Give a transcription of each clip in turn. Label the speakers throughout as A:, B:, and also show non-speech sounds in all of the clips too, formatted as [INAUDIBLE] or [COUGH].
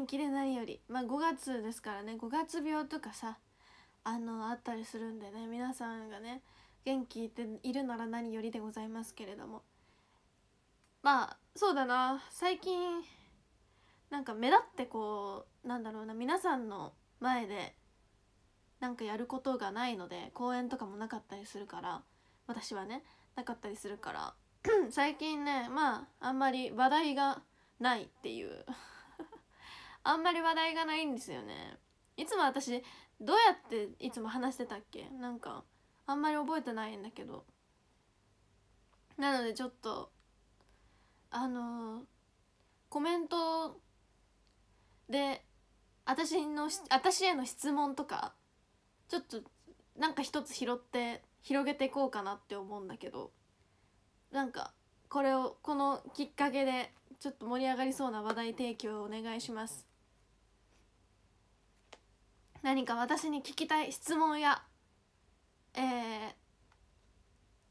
A: 元気で何よりまあ5月ですからね5月病とかさあのあったりするんでね皆さんがね元気でいるなら何よりでございますけれどもまあそうだな最近なんか目立ってこうなんだろうな皆さんの前でなんかやることがないので公演とかもなかったりするから私はねなかったりするから [CLEARS THROAT] 最近ねまああんまり話題がないっていうあんまり話題がないんですよねいつも私どうやっていつも話してたっけなんかあんまり覚えてないんだけどなのでちょっとあのー、コメントで私の私への質問とかちょっとなんか一つ拾って広げていこうかなって思うんだけどなんかこれをこのきっかけでちょっと盛り上がりそうな話題提供をお願いします。何か私に聞きたい質問や、えー、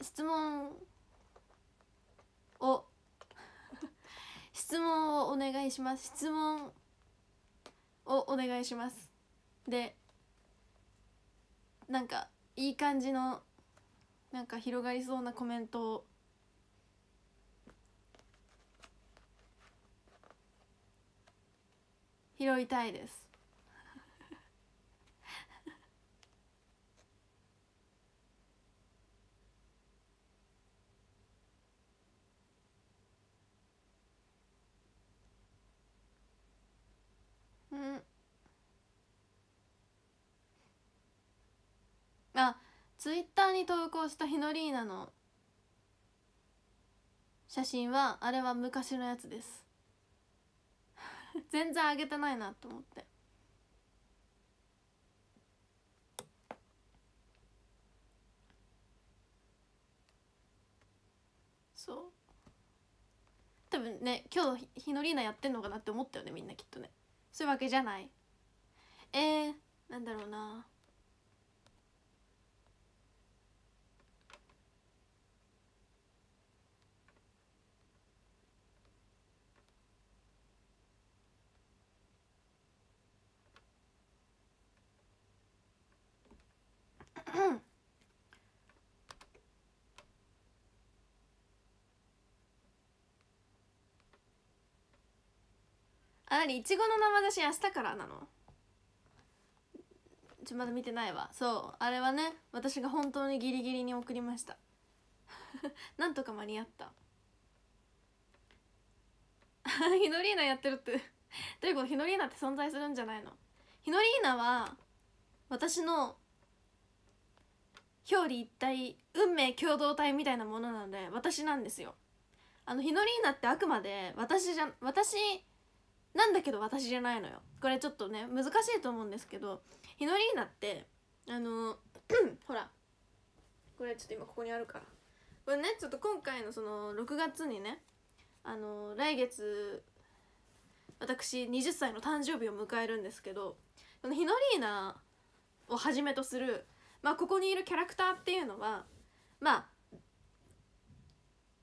A: 質問を [LAUGHS] 質問をお願いします質問をお願いしますでなんかいい感じのなんか広がりそうなコメントを拾いたいですツイッターに投稿したヒノリーナの写真はあれは昔のやつです [LAUGHS] 全然あげてないなと思ってそう多分ね今日日のリーナやってんのかなって思ったよねみんなきっとねそういうわけじゃないえー、なんだろうな [CLEARS THROAT] あれいちごの生出し明日からなのちょまだ見てないわそうあれはね私が本当にギリギリに送りました [LAUGHS] なんとか間に合った [LAUGHS] ヒノリーナやってるってということヒノリーナって存在するんじゃないのヒノリーナは私の表裏一体運命共同体みたいなものなので私なんですよあのヒノリーナってあくまで私じゃ私なんだけど私じゃないのよこれちょっとね難しいと思うんですけどヒノリーナってあの [CLEARS THROAT] ほらこれちょっと今ここにあるからこれねちょっと今回のその6月にねあの来月私20歳の誕生日を迎えるんですけどそのヒノリーナをはじめとするまあ、ここにいるキャラクターっていうのはまあ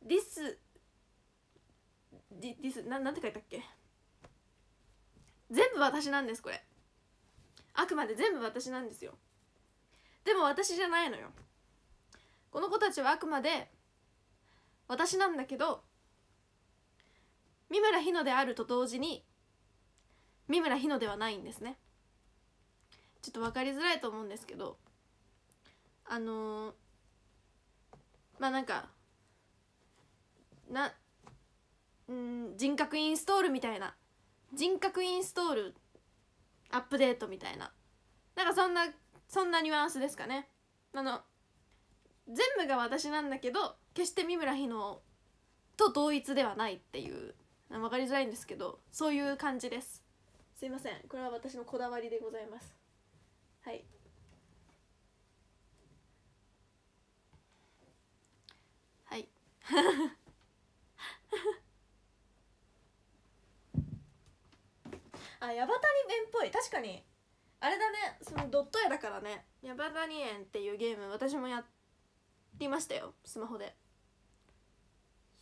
A: ディスディス、i s ななんて書いたっけ全部私なんですこれあくまで全部私なんですよでも私じゃないのよこの子たちはあくまで私なんだけど三村日野であると同時に三村日野ではないんですねちょっと分かりづらいと思うんですけどあのー、まあなんかなうん人格インストールみたいな人格インストールアップデートみたいななんかそんなそんなニュアンスですかねあの全部が私なんだけど決して三村日のと同一ではないっていう分かりづらいんですけどそういう感じですすいませんこれは私のこだわりでございますはい [LAUGHS] あバタニ園っぽい確かにあれだねそのドット絵だからね「ヤバタニ園」っていうゲーム私もやりましたよスマホで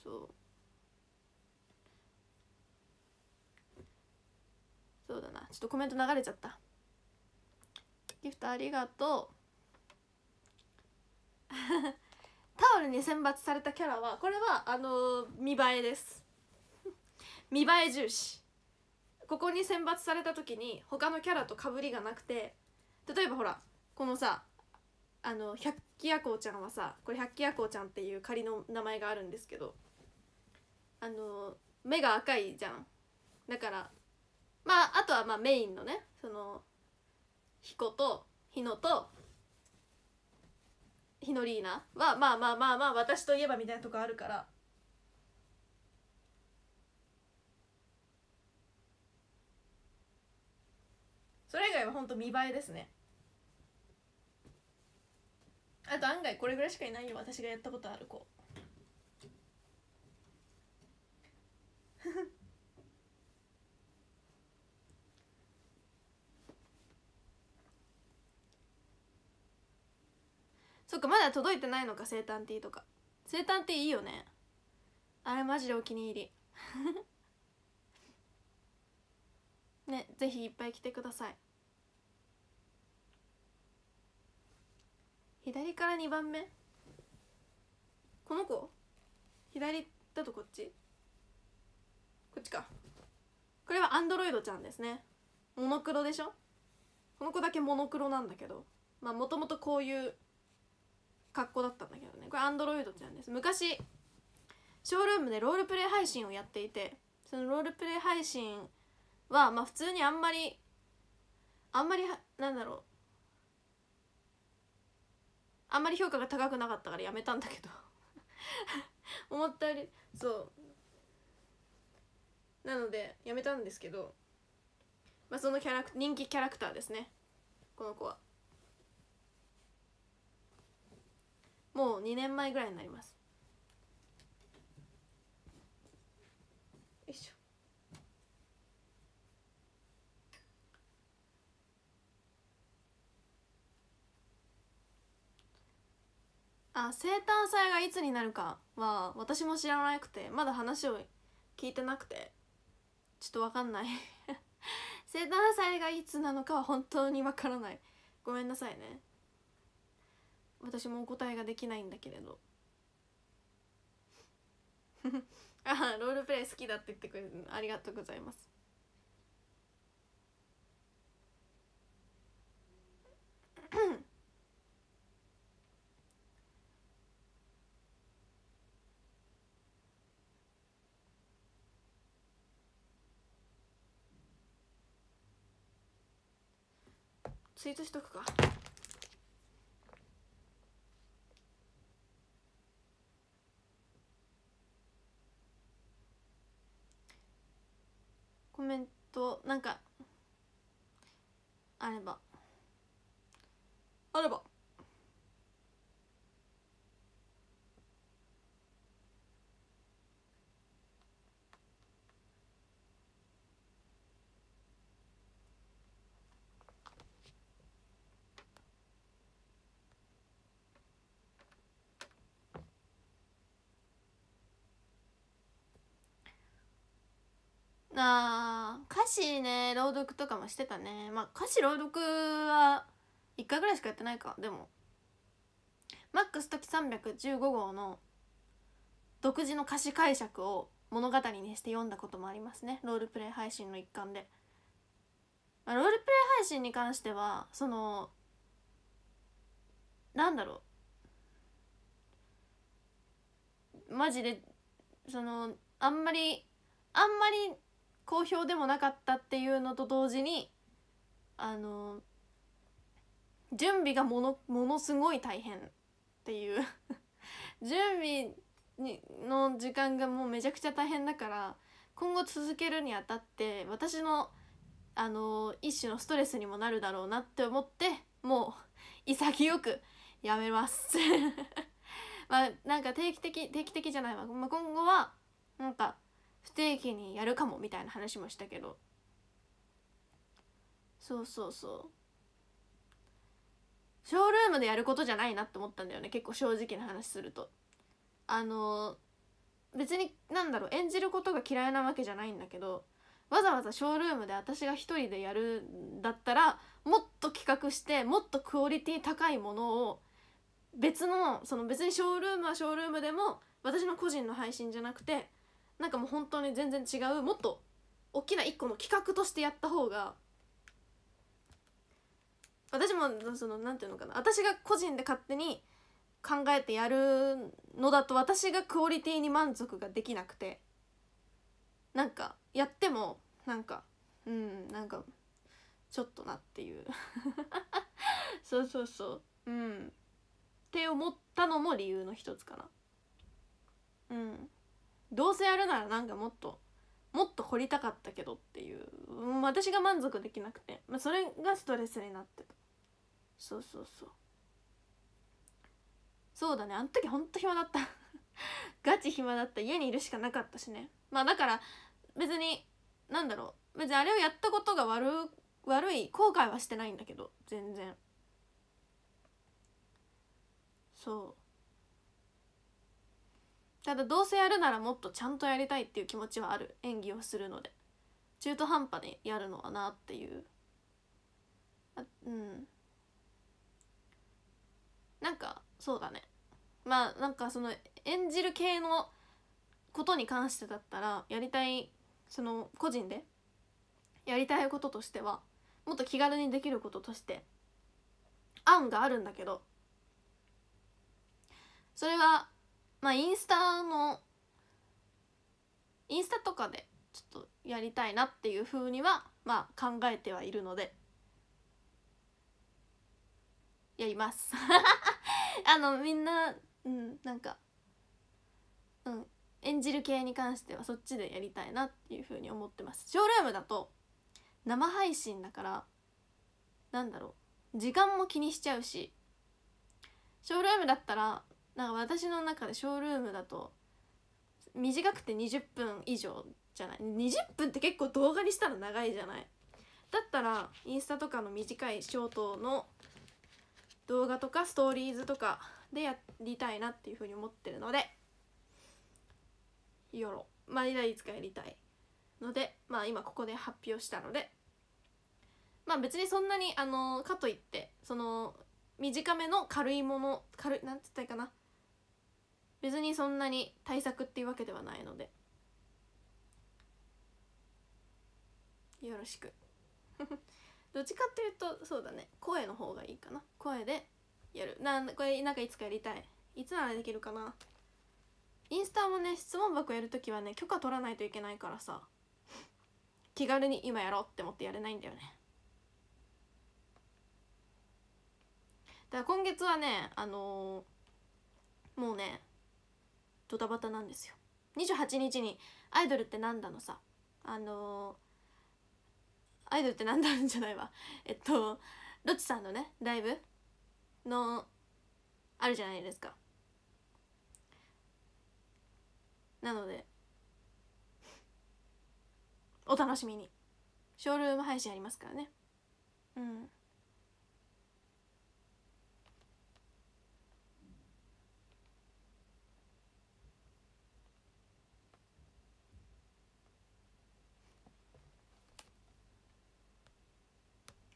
A: そうそうだなちょっとコメント流れちゃったギフトありがとうタオルに選抜されたキャラはこれはあの見栄えです見栄え重視ここに選抜された時に他のキャラとかぶりがなくて例えばほらこのさあの百鬼夜行ちゃんはさこれ百鬼夜行ちゃんっていう仮の名前があるんですけどあの目が赤いじゃんだからまああとはまあメインのねその彦と日野とヒノリーナはまあまあまあまあ私といえばみたいなとこあるからそれ以外は本当見栄えですねあと案外これぐらいしかいないよ私がやったことある子っかまだ届いてないのか生誕ティーとか生誕ティーいいよねあれマジでお気に入り [LAUGHS] ねぜひいっぱい来てください左から2番目この子左だとこっちこっちかこれはアンドロイドちゃんですねモノクロでしょこの子だけモノクロなんだけどまあもともとこういう格好だったんだけどねこれ Android ちゃんです昔ショールームでロールプレイ配信をやっていてそのロールプレイ配信はまあ普通にあんまりあんまりなんだろうあんまり評価が高くなかったからやめたんだけど [LAUGHS] 思ったよりそうなのでやめたんですけどまあそのキャラク人気キャラクターですねこの子はもう2年前ぐらいになりますよいしょあ生誕祭がいつになるかは私も知らなくてまだ話を聞いてなくてちょっと分かんない [LAUGHS] 生誕祭がいつなのかは本当に分からないごめんなさいね私もお答えができないんだけれど [LAUGHS] あロールプレイ好きだって言ってくれるありがとうございますツイートしとくかメントなんかあればあればあ詞ね朗読とかもしてたねまあ歌詞朗読は1回ぐらいしかやってないかでもマックス時315号の独自の歌詞解釈を物語にして読んだこともありますねロールプレイ配信の一環で、まあ、ロールプレイ配信に関してはそのなんだろうマジでそのあんまりあんまり好評でもなかったっていうのと同時にあの準備がものものすごい大変っていう [LAUGHS] 準備にの時間がもうめちゃくちゃ大変だから今後続けるにあたって私のあの一種のストレスにもなるだろうなって思ってもう潔くやめます [LAUGHS] まあなんか定期的定期的じゃないわ、まあ、今後はなんか不定期にやるかもみたいな話もしたけどそうそうそうショールームでやることじゃないなって思ったんだよね結構正直な話するとあの別に何だろう演じることが嫌いなわけじゃないんだけどわざわざショールームで私が一人でやるんだったらもっと企画してもっとクオリティ高いものを別のその別にショールームはショールームでも私の個人の配信じゃなくてなんかもう本当に全然違うもっと大きな一個の企画としてやった方が私もそのなんていうのかな私が個人で勝手に考えてやるのだと私がクオリティに満足ができなくてなんかやってもなんかうんなんかちょっとなっていう [LAUGHS] そうそうそううんって思ったのも理由の一つかなうんどうせやるならなんかもっともっと掘りたかったけどっていう私が満足できなくて、まあ、それがストレスになってたそうそうそうそうだねあの時ほんと暇だった [LAUGHS] ガチ暇だった家にいるしかなかったしねまあだから別になんだろう別にあれをやったことが悪悪い後悔はしてないんだけど全然そうただどうせやるならもっとちゃんとやりたいっていう気持ちはある演技をするので中途半端にやるのはなっていううんなんかそうだねまあなんかその演じる系のことに関してだったらやりたいその個人でやりたいこととしてはもっと気軽にできることとして案があるんだけどそれはまあインスタのインスタとかでちょっとやりたいなっていうふうにはまあ考えてはいるのでやります [LAUGHS] あのみんなうんなんかうん演じる系に関してはそっちでやりたいなっていうふうに思ってますショールームだと生配信だからなんだろう時間も気にしちゃうしショールームだったらなんか私の中でショールームだと短くて20分以上じゃない20分って結構動画にしたら長いじゃないだったらインスタとかの短いショートの動画とかストーリーズとかでやりたいなっていうふうに思ってるのでよろまあいつかやりたいのでまあ今ここで発表したのでまあ別にそんなにあのかといってその短めの軽いもの軽いなんて言ったらいいかな別にそんなに対策っていうわけではないのでよろしく [LAUGHS] どっちかっていうとそうだね声の方がいいかな声でやるなんこれなんかいつかやりたいいつならできるかなインスタもね質問箱やるときはね許可取らないといけないからさ気軽に今やろうって思ってやれないんだよねだから今月はねあのー、もうねドタバタなんですよ28日に「アイドルってなんだ?」のさあのー、アイドルってなんだ?」んじゃないわえっとロッチさんのねライブのあるじゃないですかなのでお楽しみにショールーム配信ありますからねうん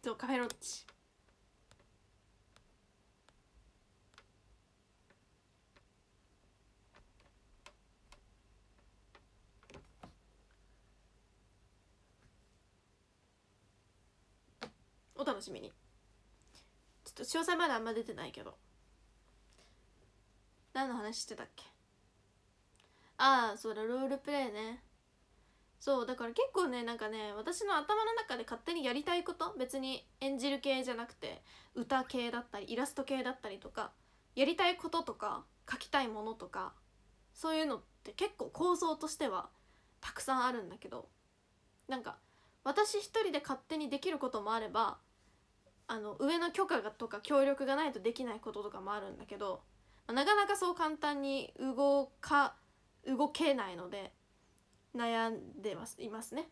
A: そうカフェロッチお楽しみにちょっと詳細まであんま出てないけど何の話してたっけああそうだロールプレイねそうだから結構ねなんかね私の頭の中で勝手にやりたいこと別に演じる系じゃなくて歌系だったりイラスト系だったりとかやりたいこととか書きたいものとかそういうのって結構構想としてはたくさんあるんだけどなんか私一人で勝手にできることもあればあの上の許可がとか協力がないとできないこととかもあるんだけど、まあ、なかなかそう簡単に動か動けないので悩んでますいますね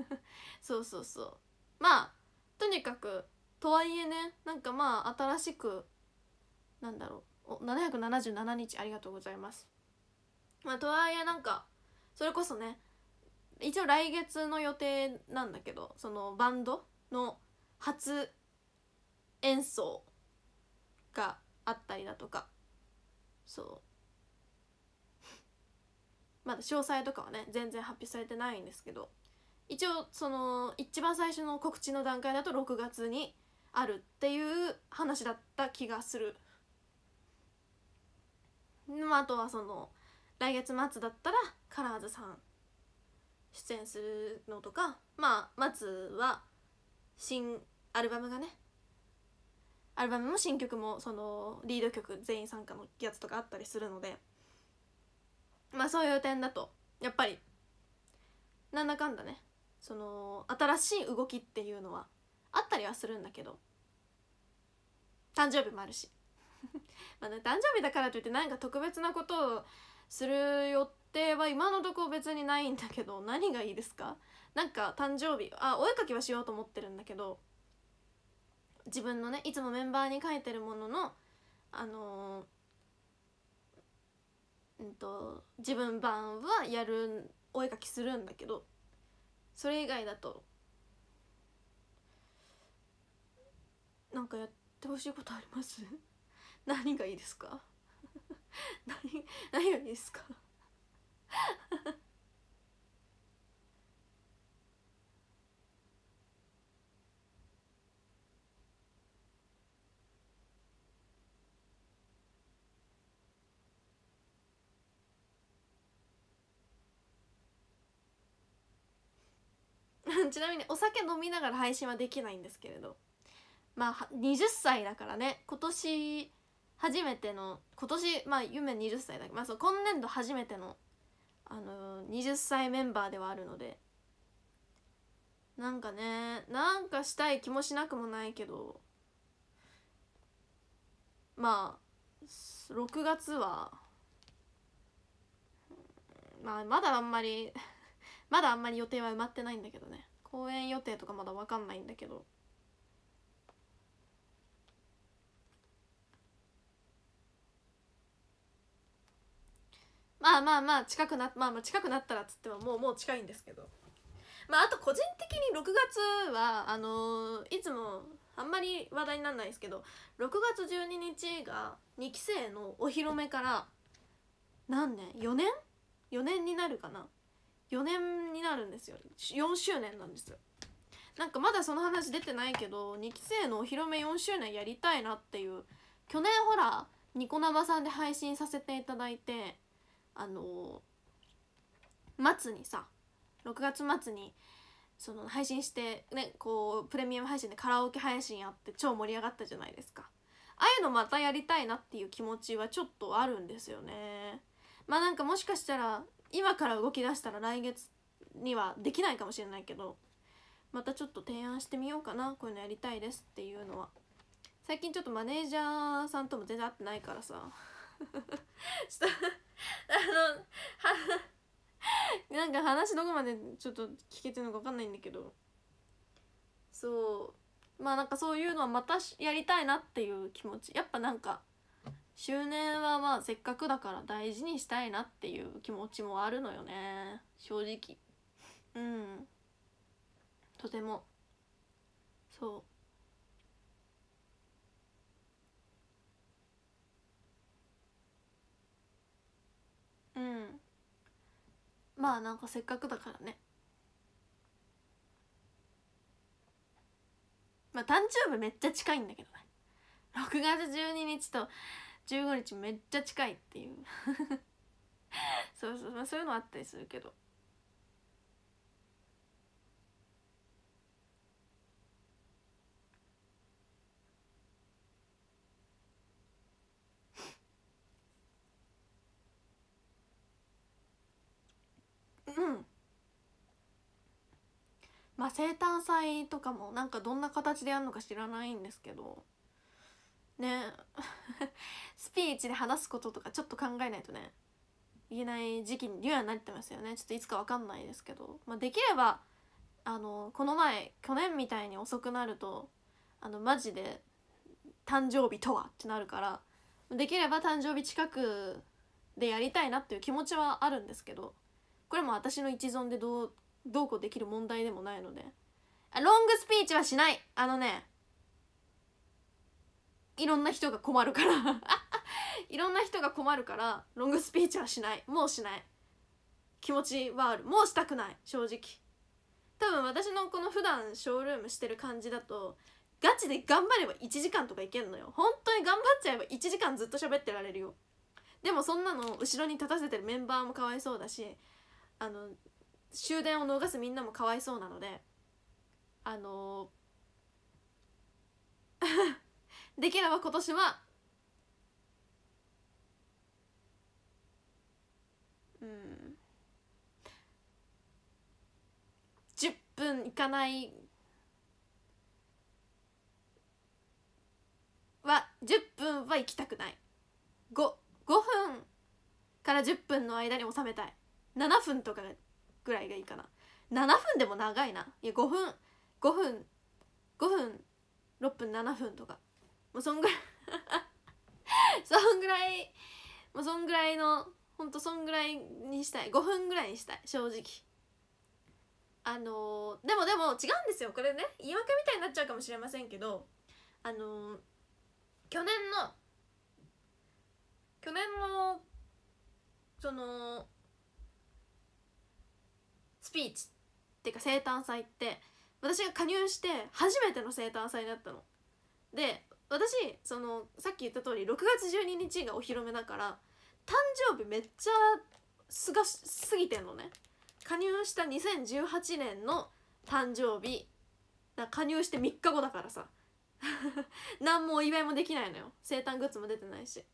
A: [LAUGHS] そうそうそうまあとにかくとはいえねなんかまあ新しくなんだろうお777日ありがとうございますまあとはいえなんかそれこそね一応来月の予定なんだけどそのバンドの初演奏があったりだとかそうまだ詳細とかはね全然発表されてないんですけど一応その一番最初の告知の段階だと6月にあるっていう話だった気がする。まあ、あとはその来月末だったらカラーズさん出演するのとかまあまずは新アルバムがねアルバムも新曲もそのリード曲全員参加のやつとかあったりするのでまあそういう点だとやっぱりなんだかんだねその新しい動きっていうのはあったりはするんだけど誕生日もあるし [LAUGHS] まあ、ね、誕生日だからといって何か特別なことをする予定は今のとこ別にないんだけど何がいいですかなんか誕生日あお絵かきはしようと思ってるんだけど自分のねいつもメンバーに書いてるもののあのーうんと、と自分版はやるお絵描きするんだけどそれ以外だとなんかやってほしいことあります [LAUGHS] 何がいいですか [LAUGHS] 何何がいいですか [LAUGHS] ちなみにお酒飲みながら配信はできないんですけれどまあ20歳だからね今年初めての今年まあ夢20歳だけど、まあ、そう今年度初めての、あのー、20歳メンバーではあるのでなんかねなんかしたい気もしなくもないけどまあ6月はまあまだあんまり [LAUGHS] まだあんまり予定は埋まってないんだけどね公演予定とかまだ分かんないんだけどまあまあまあ近くなまあまあ近くなったらっつってももうもう近いんですけどまああと個人的に6月はあのー、いつもあんまり話題にならないですけど6月12日が2期生のお披露目から何年4年 ?4 年になるかな4年になるんですよ4周年なんですよなんかまだその話出てないけど2期生のお披露目4周年やりたいなっていう去年ほらニコ生さんで配信させていただいてあのー、末にさ6月末にその配信してねこうプレミアム配信でカラオケ配信やって超盛り上がったじゃないですかああいうのまたやりたいなっていう気持ちはちょっとあるんですよねまあなんかもしかしたら今から動き出したら来月にはできないかもしれないけどまたちょっと提案してみようかなこういうのやりたいですっていうのは最近ちょっとマネージャーさんとも全然会ってないからさちょっとあのなんか話どこまでちょっと聞けてるのか分かんないんだけどそうまあなんかそういうのはまたやりたいなっていう気持ちやっぱなんか周年はまあせっかくだから大事にしたいなっていう気持ちもあるのよね正直うんとてもそう。うんまあなんかせっかくだからねまあ誕生日めっちゃ近いんだけどね6月12日と15日めっちゃ近いっていう [LAUGHS] そうそう、そういうのあったりするけどうんまあ生誕祭とかもなんかどんな形でやるのか知らないんですけどねスピーチで話すこととかちょっと考えないとね言えない時期にになってますよねちょっといつか分かんないですけど、まあ、できればあのこの前去年みたいに遅くなるとあのマジで「誕生日とは?」ってなるからできれば誕生日近くでやりたいなっていう気持ちはあるんですけどこれも私の一存でどうどうこうできる問題でもないのでロングスピーチはしないあのねいろんな人が困るから [LAUGHS] いろんな人が困るからロングスピーチはしないもうしない気持ちはあるもうしたくない正直多分私のこの普段ショールームしてる感じだとガチで頑張れば1時間とかいけんのよ本当に頑張っちゃえば1時間ずっと喋ってられるよでもそんなの後ろに立たせてるメンバーもかわいそうだしあの終電を逃すみんなもかわいそうなのであのー [LAUGHS] できれば今年はうん10分いかないは10分は行きたくない 5, 5分から10分の間に収めたい7分とかぐらいがいいかな7分でも長いないや5分5分5分6分7分とかもうそんぐらい [LAUGHS] そんぐらいもうそんぐらいのほんとそんぐらいにしたい5分ぐらいにしたい正直あのー、でもでも違うんですよこれね言い訳みたいになっちゃうかもしれませんけどあのー、去年の去年のそのスピーチっていうか生誕祭って私が加入して初めての生誕祭だったので私そのさっき言った通り6月12日がお披露目だから誕生日めっちゃすがすぎてんのね加入した2018年の誕生日加入して3日後だからさ [LAUGHS] 何もお祝いもできないのよ生誕グッズも出てないし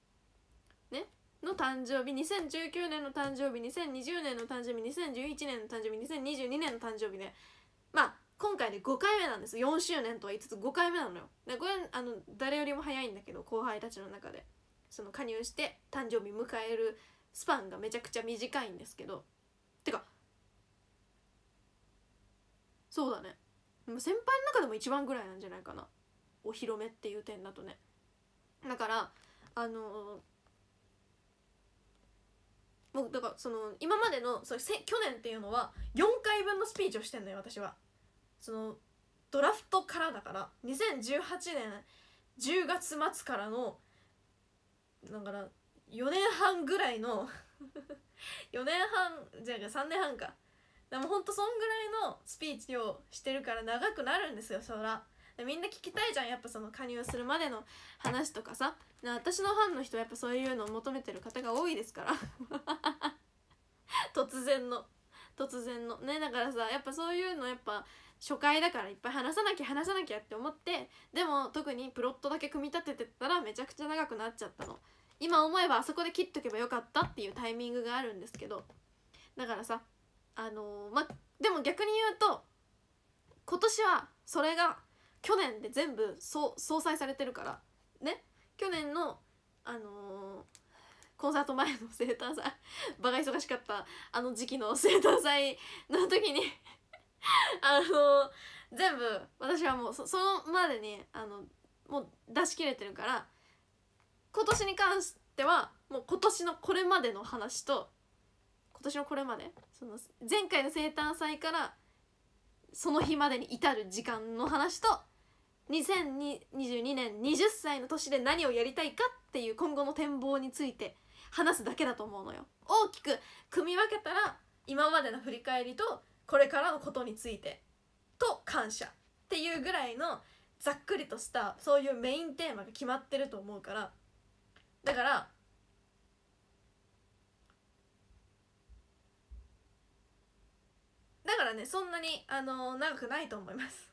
A: ねの誕生日2019年の誕生日2020年の誕生日2011年の誕生日2022年の誕生日でまあ今回で5回目なんです4周年とは言いつつ5回目なのよこれあの誰よりも早いんだけど後輩たちの中でその加入して誕生日迎えるスパンがめちゃくちゃ短いんですけどてかそうだね先輩の中でも一番ぐらいなんじゃないかなお披露目っていう点だとねだからあのもうだからその今までのそ去年っていうのは4回分のスピーチをしてんのよ私はそのドラフトからだから2018年10月末からのだから4年半ぐらいの4 [LAUGHS] 年半じゃあ3年半かでもほんとそんぐらいのスピーチをしてるから長くなるんですよそらみんな聞きたいじゃんやっぱその加入するまでの話とかさ私のファンの人はやっぱそういうのを求めてる方が多いですから [LAUGHS] 突然の突然のねだからさやっぱそういうのやっぱ初回だからいっぱい話さなきゃ話さなきゃって思ってでも特にプロットだけ組み立ててったらめちゃくちゃ長くなっちゃったの今思えばあそこで切っとけばよかったっていうタイミングがあるんですけどだからさあのー、までも逆に言うと今年はそれが去年で全部総裁されてるからね去年のあのー、コンサート前の生誕祭場が忙しかったあの時期の生誕祭の時に [LAUGHS] あの全部私はもうそのまでにあのもう出し切れてるから今年に関してはもう今年のこれまでの話と今年のこれまでその前回の生誕祭からその日までに至る時間の話と2022年20歳の年で何をやりたいかっていう今後の展望について話すだけだと思うのよ。大きく組み分けたら今までの振り返りとこれからのことについてと感謝っていうぐらいのざっくりとしたそういうメインテーマが決まってると思うからだからだからねそんなにあの長くないと思います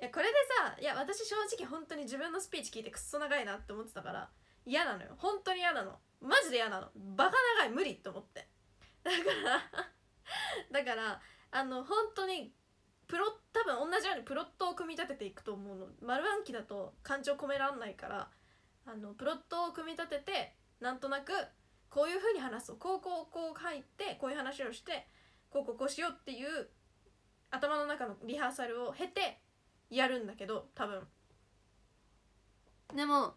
A: いやこれでさいや私正直本当に自分のスピーチ聞いてくっそ長いなって思ってたから嫌なのよ本当に嫌なのマジで嫌なのバカ長い無理って思ってだから [LAUGHS] だからあの本当にプロ多分同じようにプロットを組み立てていくと思うの丸暗記だと感情込めらんないからあのプロットを組み立ててなんとなくこういうふうに話そうこうこうこう入ってこういう話をしてこうこうこうしようっていう頭の中のリハーサルを経てやるんだけど多分でも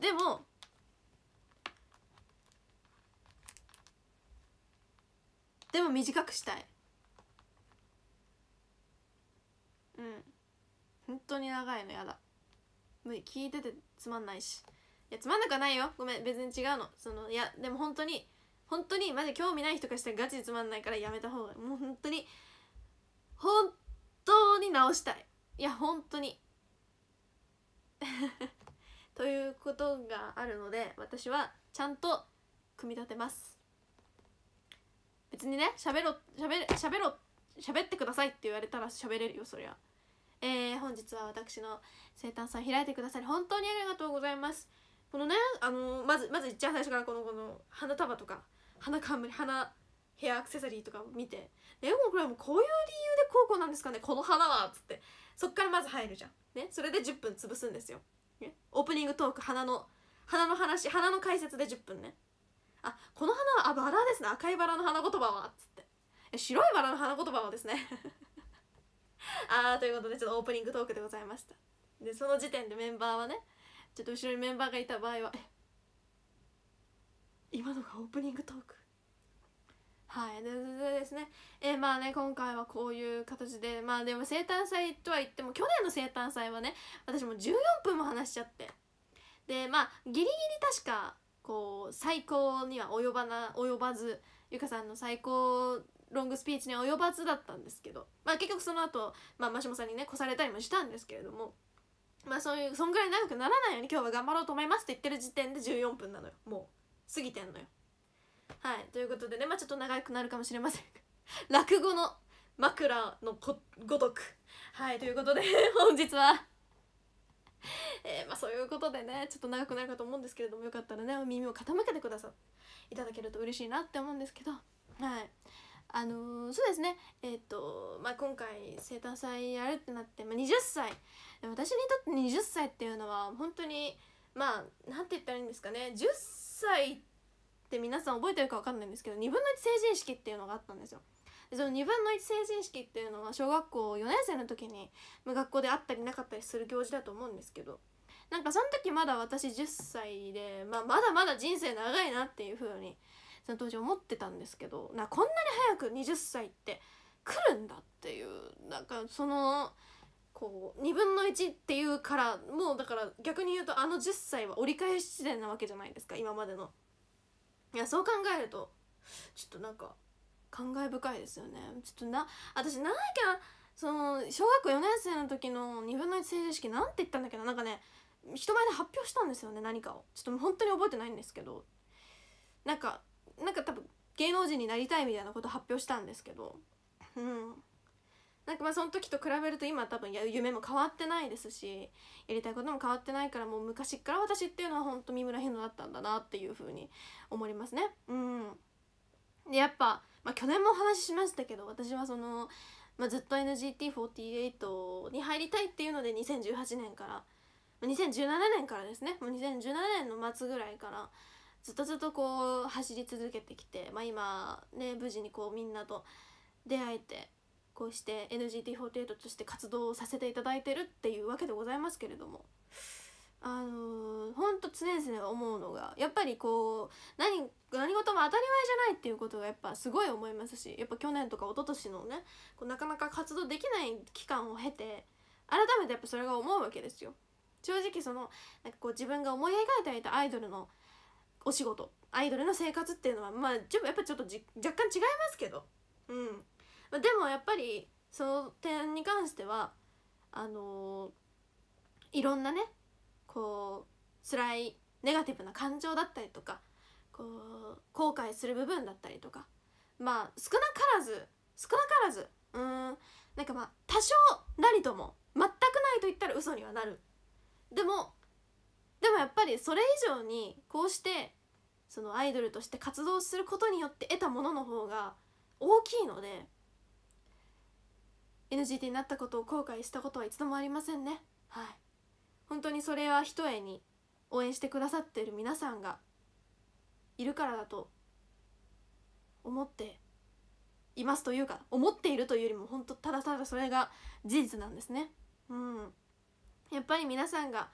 A: でもでも短くしたいうん本当に長いのやだ無理聞いててつまんないしいやつまんなくはないよごめん別に違うのそのいやでも本当に本当にマジ興味ない人からしたらガチでつまんないからやめた方がもう本当に本当に直したいいや本当に [LAUGHS] ということがあるので私はちゃんと組み立てます別にね喋ろ喋喋ろ喋ってくださいって言われたら喋れるよそりゃえー、本日は私の生誕祭開いてくださり本当にありがとうございますこのねあのまずまず一番最初からこのこの花束とか花冠花ヘアアクセサリーとか見てレオンこれはもうこういう理由でこうこうなんですかねこの花はっつってそっからまず入るじゃんねそれで10分潰すんですよ、ね、オープニングトーク花の花の話花の解説で10分ねあこの花あバラですね赤いバラの花言葉はっつって白いバラの花言葉はですね [LAUGHS] あということでちょっとオープニングトークでございましたでその時点でメンバーはねちょっと後ろにメンバーがいた場合は今のがオープニングトークはいででですねえまあね今回はこういう形でまあでも生誕祭とは言っても去年の生誕祭はね私もう14分も話しちゃってでまあギリギリ確かこう最高には及ばな及ばずゆかさんの最高ロングスピーチには及ばずだったんですけど、まあ、結局その後、まあ真下さんにね越されたりもしたんですけれども。まあそういうそんぐらい長くならないように今日は頑張ろうと思いますって言ってる時点で14分なのよもう過ぎてんのよはいということでねまあちょっと長くなるかもしれませんが [LAUGHS] 落語の枕のごとくはいということで [LAUGHS] 本日は [LAUGHS] えー、まあ、そういうことでねちょっと長くなるかと思うんですけれどもよかったらね耳を傾けてくださいただけると嬉しいなって思うんですけどはいあのー、そうですねえっ、ー、と、まあ、今回生誕祭やるってなって、まあ、20歳私にとって20歳っていうのは本当にまあなんて言ったらいいんですかね10歳って皆さん覚えてるか分かんないんですけど2分の1成人式っていうのがあったんですよその2分の1成人式っていうのは小学校4年生の時に学校であったりなかったりする行事だと思うんですけどなんかその時まだ私10歳で、まあ、まだまだ人生長いなっていう風にその当時思ってたんですけどなこんなに早く20歳って来るんだっていうなんかそのこう2分の1っていうからもうだから逆に言うとあの10歳は折り返し地点なわけじゃないですか今までの。いやそう考えるとちょっとなんか感慨深いですよねちょっとな私なんだその小学校4年生の時の2分の1成人式なんて言ったんだけどなんかね人前で発表したんですよね何かをちょっと本当に覚えてないんですけどなんかなんか多分芸能人になりたいみたいなこと発表したんですけどうんなんかまあその時と比べると今多分夢も変わってないですしやりたいことも変わってないからもう昔から私っていうのは本当三村ひのだったんだなっていうふうに思いますねうんでやっぱまあ、去年もお話ししましたけど私はその、まあ、ずっと NGT48 に入りたいっていうので2018年から2017年からですねもう2017年の末ぐらいからずっとずっとこう走り続けてきて、まあ、今ね無事にこうみんなと出会えてこうして NGT48 として活動させていただいてるっていうわけでございますけれども。あのー、ほんと常々思うのがやっぱりこう何何事も当たり前じゃないっていうことがやっぱすごい思いますしやっぱ去年とか一昨年のねこうなかなか活動できない期間を経て改めてやっぱそれが思うわけですよ。正直そのなんかこう自分が思い描いていたアイドルのお仕事アイドルの生活っていうのはまあちょやっぱちょっとじ若干違いますけど、うんまあ、でもやっぱりその点に関してはあのー、いろんなねこう辛いネガティブな感情だったりとかこう後悔する部分だったりとかまあ少なからず少なからずうんなんかまあ多少なりとも全くないと言ったら嘘にはなるでもでもやっぱりそれ以上にこうしてそのアイドルとして活動することによって得たものの方が大きいので NGT になったことを後悔したことは一度もありませんねはい本当にそれはひとえに応援してくださってる皆さんがいるからだと思っていますというか思っているというよりも本当ただただそれが事実なんですね。うん、やっぱり皆さんが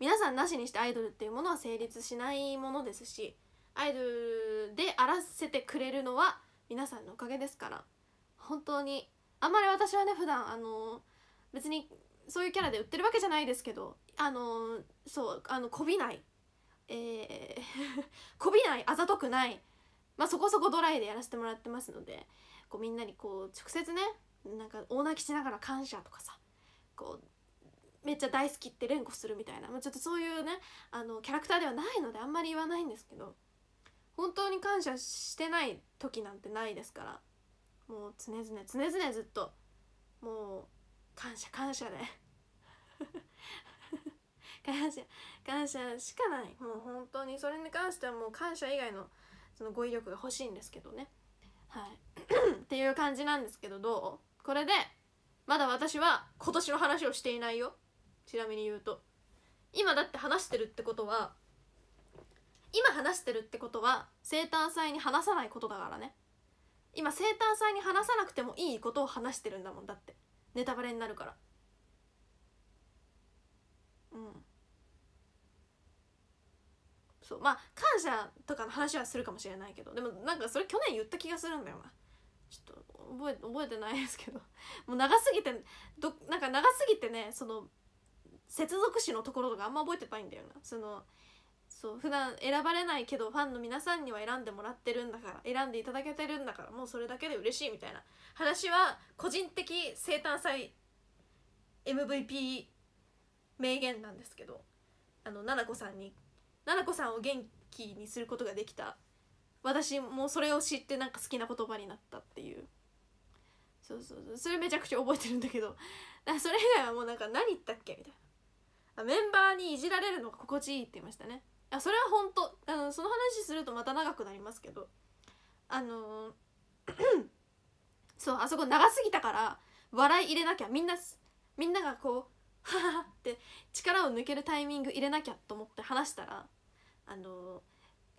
A: 皆さんなしにしてアイドルっていうものは成立しないものですしアイドルであらせてくれるのは皆さんのおかげですから本当にあんまり私はね普段あの別にそういうキャラで売ってるわけじゃないですけどあのそうあのこびないえー、こびない [LAUGHS] あざとくない、まあ、そこそこドライでやらせてもらってますのでこうみんなにこう直接ねなんか大泣きしながら感謝とかさこうめっちゃ大好きって連呼するみたいな、まあ、ちょっとそういうねあのキャラクターではないのであんまり言わないんですけど本当に感謝してない時なんてないですからもう常々常々ずっともう感謝感謝で感謝 [LAUGHS] 感謝しかないもう本当にそれに関してはもう感謝以外のその語彙力が欲しいんですけどねはい [COUGHS] っていう感じなんですけどどうこれでまだ私は今年の話をしていないよちなみに言うと今だって話してるってことは今話してるってことは生誕祭に話さないことだからね今生誕祭に話さなくてもいいことを話してるんだもんだってネタバレになるからうんそうまあ感謝とかの話はするかもしれないけどでもなんかそれ去年言った気がするんだよなちょっと覚え覚えてないですけど [LAUGHS] もう長すぎてどなんか長すぎてねその接続詞のところとかあんま覚えてないんだよなそのそう普段選ばれないけどファンの皆さんには選んでもらってるんだから選んでいただけてるんだからもうそれだけで嬉しいみたいな話は個人的生誕祭 MVP 名言なんですけどあの奈々子さんに菜々子さんを元気にすることができた私もそれを知ってなんか好きな言葉になったっていうそうそうそうそれめちゃくちゃ覚えてるんだけどだ [LAUGHS] それ以外はもうなんか何言ったっけみたいなあメンバーにいじられるのが心地いいって言いましたねあそれは本当あのその話するとまた長くなりますけどあのー、[CLEARS THROAT] そうあそこ長すぎたから笑い入れなきゃみんなみんながこう「はは」って力を抜けるタイミング入れなきゃと思って話したらあの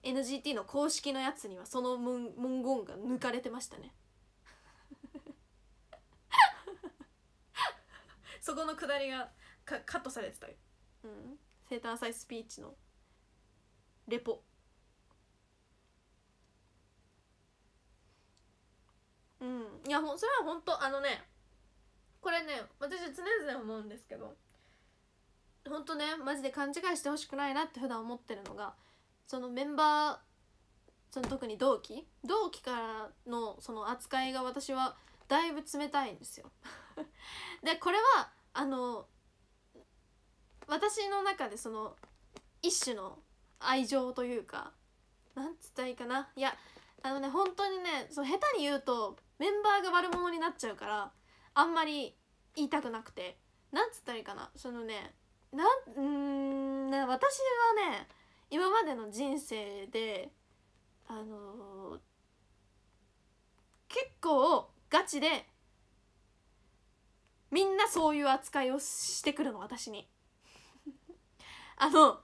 A: NGT の公式のやつにはその文言が抜かれてましたね [LAUGHS] そこのくだりがカットされてたよ、うん、生誕祭スピーチのレポうんいやそれは本当あのねこれね私常々思うんですけど本当ねマジで勘違いしてほしくないなって普段思ってるのがそのメンバーその特に同期同期からのその扱いが私はだいぶ冷たいんですよ [LAUGHS] でこれはあの私の中でその一種の愛情というかなんつったらいいかないやあのね本当にねその下手に言うとメンバーが悪者になっちゃうからあんまり言いたくなくてなんつったらいいかなそのねなんうんね私はね今までの人生であのー、結構ガチでみんなそういう扱いをしてくるの私に [LAUGHS] あの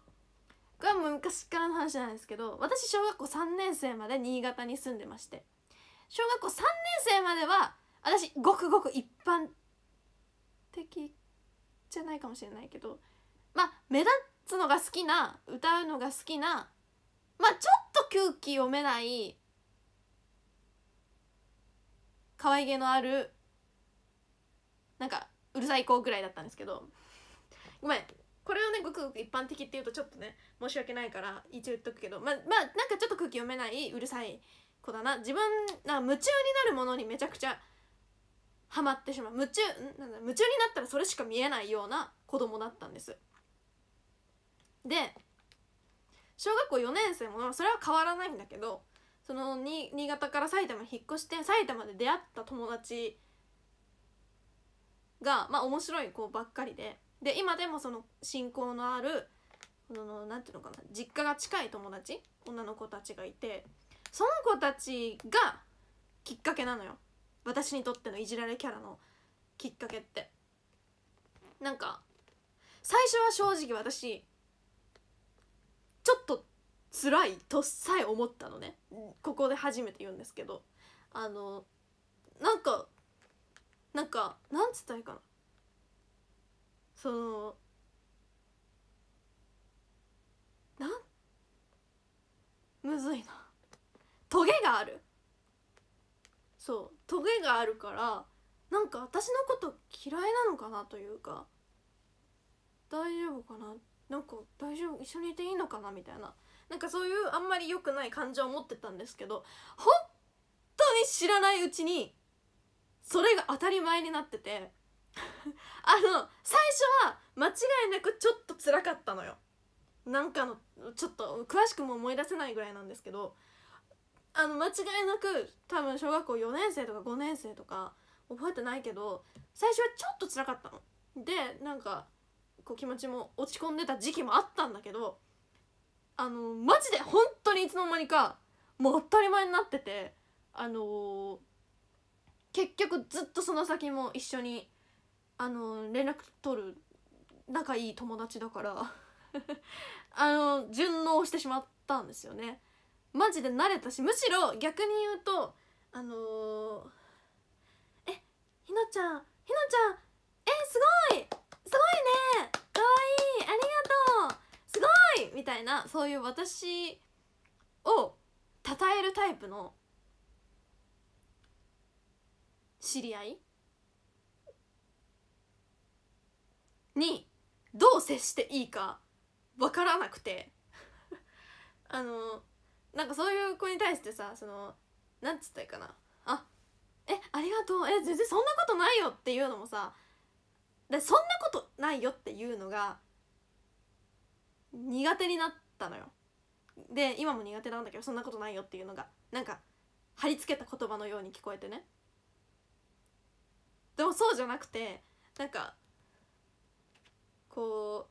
A: これは昔からの話なんですけど私小学校3年生まで新潟に住んでまして小学校3年生までは私ごくごく一般的じゃないかもしれないけどまあ目立つのが好きな歌うのが好きなまあちょっと空気読めない可愛げのあるなんかうるさい子ぐらいだったんですけどごめんこれをねごくごく一般的っていうとちょっとね申し訳ないから一応言っとくけどまあまあなんかちょっと空気読めないうるさい子だな自分な夢中になるものにめちゃくちゃハマってしまう夢中んなんだ夢中になったらそれしか見えないような子供だったんですで小学校4年生もそれは変わらないんだけどそのに新潟から埼玉に引っ越して埼玉で出会った友達がまあ面白い子ばっかりでで今でもその親交のあるのなんていうのかな実家が近い友達女の子たちがいてその子たちがきっかけなのよ私にとってのいじられキャラのきっかけってなんか最初は正直私ちょっと辛いとさえ思ったのねここで初めて言うんですけどあのなんかなんかなんつったらいいかなそのなんむずいなトゲがあるそうトゲがあるからなんか私のこと嫌いなのかなというか大丈夫かなってなんか大丈夫一緒にいていいのかなみたいななんかそういうあんまり良くない感情を持ってたんですけど本当に知らないうちにそれが当たり前になってて [LAUGHS] あの最初は間違いなくちょっと辛かったのよなんかのちょっと詳しくも思い出せないぐらいなんですけどあの間違いなく多分小学校4年生とか5年生とか覚えてないけど最初はちょっと辛かったの。でなんかこう気持ちも落ち込んでた時期もあったんだけどあのマジで本当にいつの間にかもう当たり前になっててあのー、結局ずっとその先も一緒にあのー、連絡取る仲いい友達だから [LAUGHS] あのー、順応してしまったんですよね。マジで慣れたしむしろ逆に言うとあのえひなちゃんひなちゃんえすごいすごいねかわいいありがとうすごいみたいなそういう私を称えるタイプの知り合いにどう接していいか分からなくてあのなんかそういう子に対してさそのなんつったらいいかなあえありがとうえ全然そんなことないよっていうのもさでそんなことないよっていうのが苦手になったのよで今も苦手なんだけどそんなことないよっていうのがなんか貼り付けた言葉のように聞こえてねでもそうじゃなくてなんかこ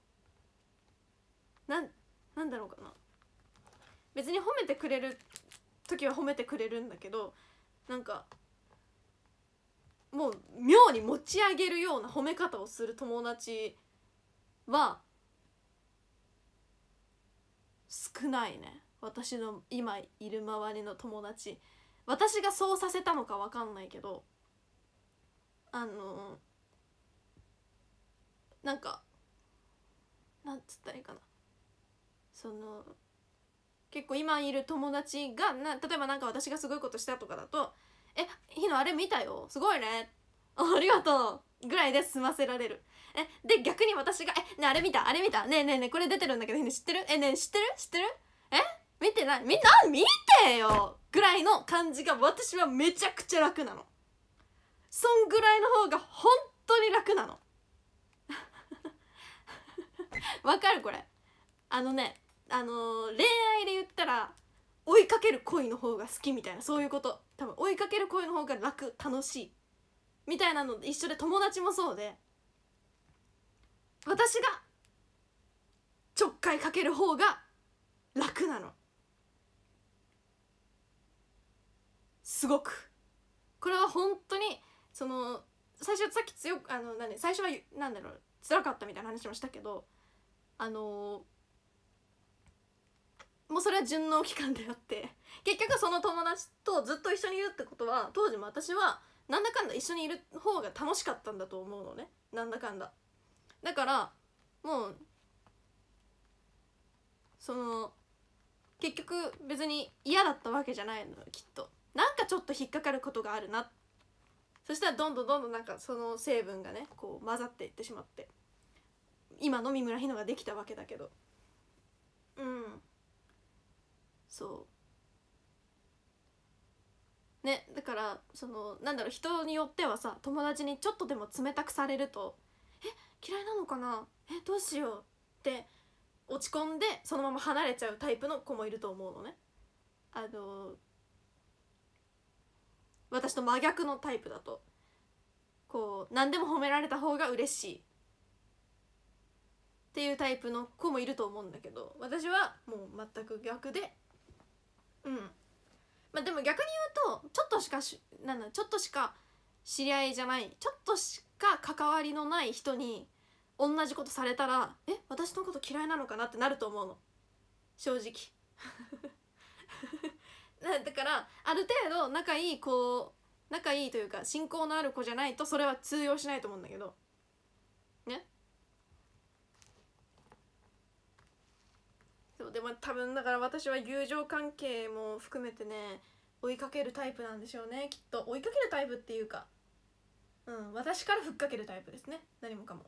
A: うなんなんだろうかな別に褒めてくれる時は褒めてくれるんだけどなんかもう妙に持ち上げるような褒め方をする友達は少ないね私の今いる周りの友達私がそうさせたのか分かんないけどあのなんかなんつったらいいかなその結構今いる友達がな例えば何か私がすごいことしたとかだと「えひのあれ見たよすごいねありがとう」ぐらいで済ませられるえで逆に私が「えねあれ見たあれ見たねえねえねえこれ出てるんだけど、ね、知ってるえねえ知ってる知ってるえ見てないみんな見てよぐらいの感じが私はめちゃくちゃ楽なのそんぐらいの方が本当に楽なの [LAUGHS] わかるこれあのねあのー、恋愛で言ったら追いかける恋の方が好きみたいなそういうこと多分追いかける恋の方が楽楽しいみたいなの一緒で友達もそうで私がちょっかいかける方が楽なのすごくこれは本当にその最初さっき強くあの何最初は何だろう辛かったみたいな話もしたけどあのもうそれは順応期間であって結局その友達とずっと一緒にいるってことは当時も私はなんだかんだ一緒にいる方が楽しかったんだと思うのねなんだかんだだからもうその結局別に嫌だったわけじゃないのきっとなんかちょっと引っかかることがあるなそしたらどんどんどんどんなんかその成分がねこう混ざっていってしまって今の三村ひのができたわけだけどうんそうねだからそのなんだろう人によってはさ友達にちょっとでも冷たくされると「え嫌いなのかなえどうしよう」って落ち込んでそのまま離れちゃうタイプの子もいると思うのね。あの私と真逆のタイプだとこう何でも褒められた方が嬉しいっていうタイプの子もいると思うんだけど私はもう全く逆でうんまあでも逆に言うとちょっとしかしなんだちょっとしか知り合いじゃないちょっとしか関わりのない人に同じことされたらえ私のこと嫌いなのかなってなると思うの正直 [LAUGHS] だからある程度仲いい子仲いいというか親交のある子じゃないとそれは通用しないと思うんだけどでも多分だから私は友情関係も含めてね追いかけるタイプなんでしょうねきっと追いかけるタイプっていうかうん私からふっかけるタイプですね何もかも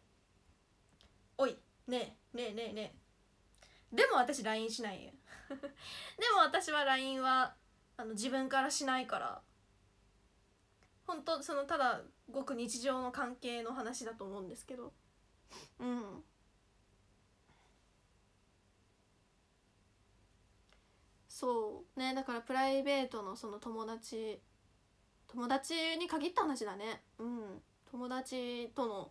A: おいねえねえねえねえでも私 LINE しないよ [LAUGHS] でも私は LINE はあの自分からしないから本当そのただごく日常の関係の話だと思うんですけどうんそうねだからプライベートのその友達友達に限った話だねうん友達との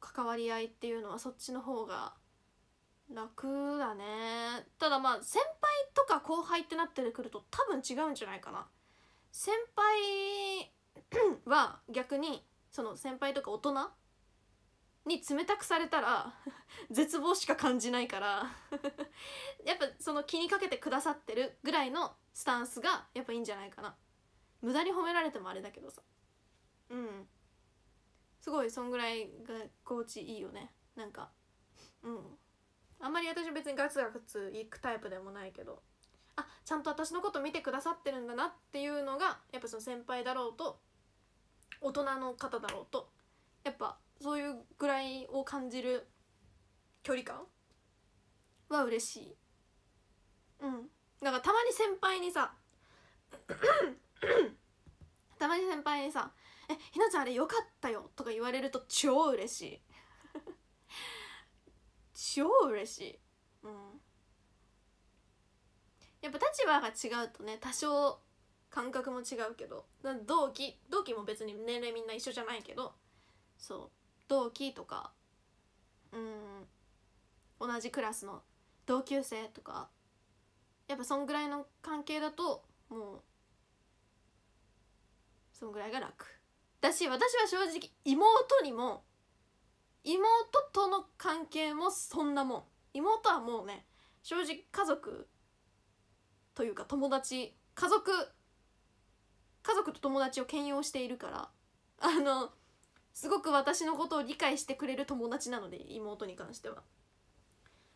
A: 関わり合いっていうのはそっちの方が楽だねただまあ先輩とか後輩ってなってくると多分違うんじゃないかな先輩は逆にその先輩とか大人に冷たくされたら絶望しか感じないからやっぱその気にかけてくださってるぐらいのスタンスがやっぱいいんじゃないかな無駄に褒められてもあれだけどさうんすごいそんぐらいが心地いいよねなんかうんあんまり私別にガツガツいくタイプでもないけどあちゃんと私のこと見てくださってるんだなっていうのがやっぱその先輩だろうと大人の方だろうとやっぱそういうぐらいを感じる距離感は嬉しいうんだからたまに先輩にさたまに先輩にさ「[COUGHS] えひなちゃんあれよかったよ」とか言われると超嬉しい [LAUGHS] 超嬉しいうんやっぱ立場が違うとね多少感覚も違うけど同期同期も別に年齢みんな一緒じゃないけどそう同期とかうん同じクラスの同級生とかやっぱそんぐらいの関係だともうそんぐらいが楽だし私は正直妹にも妹との関係もそんなもん妹はもうね正直家族というか友達家族家族と友達を兼用しているからあのすごく私のことを理解してくれる友達なので妹に関しては。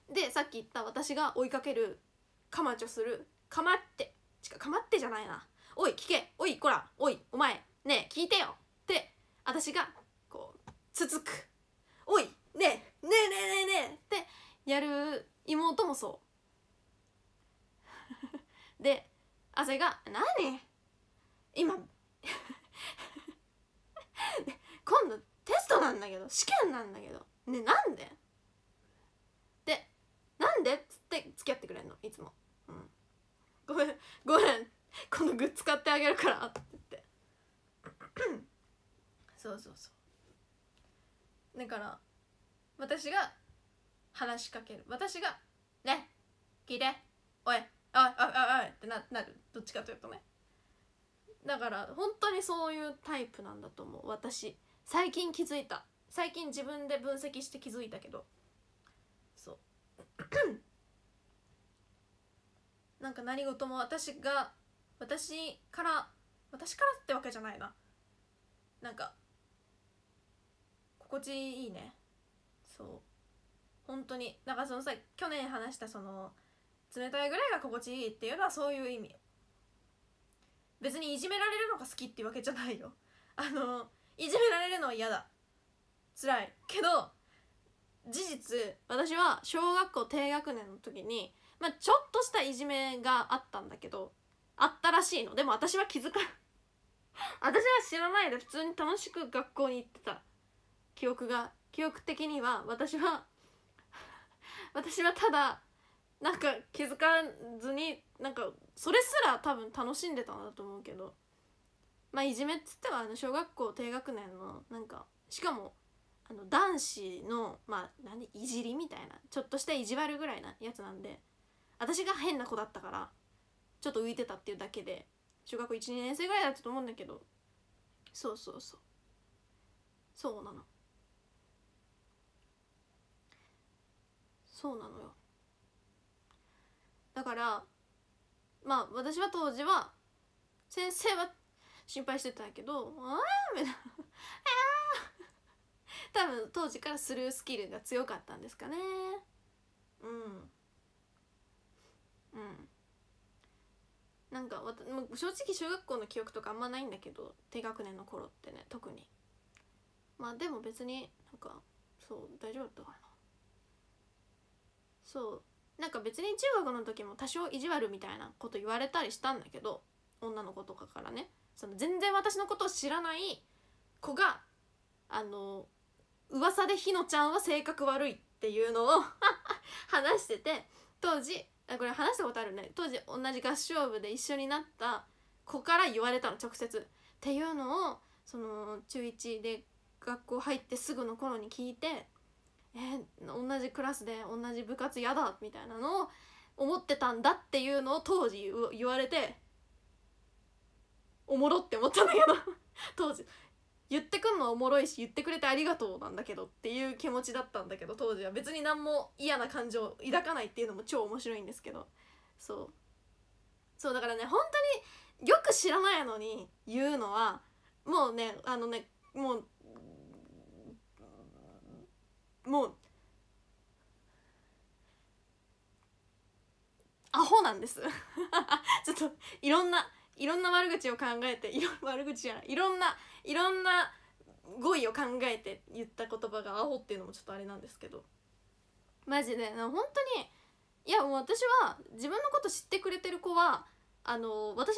A: でさっき言った私が追いかけるかまちょするかまってちかかまってじゃないなおい聞けおいこらおいお前ねえ聞いてよって私がこうつつくおいねえねえねえねえねえってやる妹もそう [LAUGHS] であぜが「何今ね [LAUGHS] 今度テストなんだけど試験なんだけどねなんででなんでっつって付き合ってくれんのいつも、うん、ごめんごめんこのグッズ買ってあげるからって言ってそうそうそうだから私が話しかける私が「ね聞いておいおいおいおいおい」ってななるどっちかというとねだから本当にそういうタイプなんだと思う私最近気づいた最近自分で分析して気づいたけどそう [CLEARS THROAT] なんか何事も私が私から私からってわけじゃないななんか心地いいねそう本当になんかそのさ去年話したその冷たいぐらいが心地いいっていうのはそういう意味別にいじめられるのが好きっていうわけじゃないよあのいじめられるのは嫌だ辛いけど事実私は小学校低学年の時に、まあ、ちょっとしたいじめがあったんだけどあったらしいのでも私は気づか [LAUGHS] 私は知らないで普通に楽しく学校に行ってた記憶が記憶的には私は [LAUGHS] 私はただなんか気づかずになんかそれすら多分楽しんでたんだと思うけどまあいじめっつってはあの小学校低学年のなんかしかもあの男子のまあ何いじりみたいなちょっとした意地悪ぐらいなやつなんで私が変な子だったからちょっと浮いてたっていうだけで小学校12年生ぐらいだったと思うんだけどそうそうそうそうなのそうなのよだからまあ私は当時は先生は心配してたけど「ああ」みたいな「[LAUGHS] 多分当時からスルースキルが強かったんですかねうんうんなんかわた正直小学校の記憶とかあんまないんだけど低学年の頃ってね特にまあでも別になんかそう大丈夫だったかなそうなんか別に中学の時も多少意地悪みたいなこと言われたりしたんだけど女の子とかからねその全然私のことを知らない子があの噂でひのちゃんは性格悪いっていうのを [LAUGHS] 話してて当時あこれ話したことあるね当時同じ合唱部で一緒になった子から言われたの直接。っていうのをその中1で学校入ってすぐの頃に聞いてえ同じクラスで同じ部活嫌だみたいなのを思ってたんだっていうのを当時言われておもろって思ったんだけど [LAUGHS] 当時言ってくんのはおもろいし言ってくれてありがとうなんだけどっていう気持ちだったんだけど当時は別に何も嫌な感情抱かないっていうのも超面白いんですけどそうそうだからね本当によく知らないのに言うのはもうねあのねもうもうアホなんです [LAUGHS] ちょっといろんないろんな悪口を考えて [LAUGHS] いろ悪口じゃないいろんないろんな語彙を考えて言った言葉が「アホ」っていうのもちょっとあれなんですけどマジで本当にいやもう私は自分のこと知ってくれてる子はあの私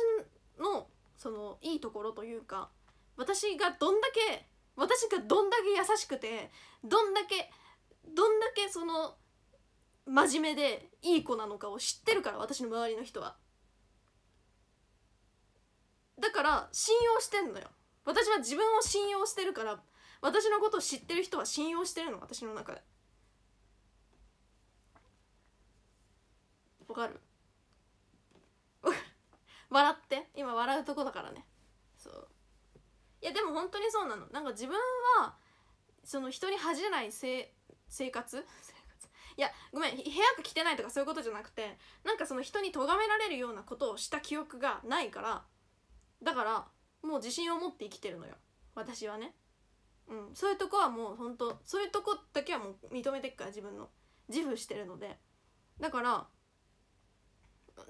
A: のそのいいところというか私がどんだけ私がどんだけ優しくてどんだけどんだけその真面目でいい子なのかを知ってるから私の周りの人はだから信用してんのよ私は自分を信用してるから私のことを知ってる人は信用してるの私の中でわかる [LAUGHS] 笑って今笑うとこだからねそういやでも本当にそうなのなんか自分はその人に恥じないせ生活いやごめん部屋着てないとかそういうことじゃなくてなんかその人に咎められるようなことをした記憶がないからだからもう自信を持って生きてるのよ私はねうんそういうとこはもう本当そういうとこだけはもう認めてっから自分の自負してるのでだから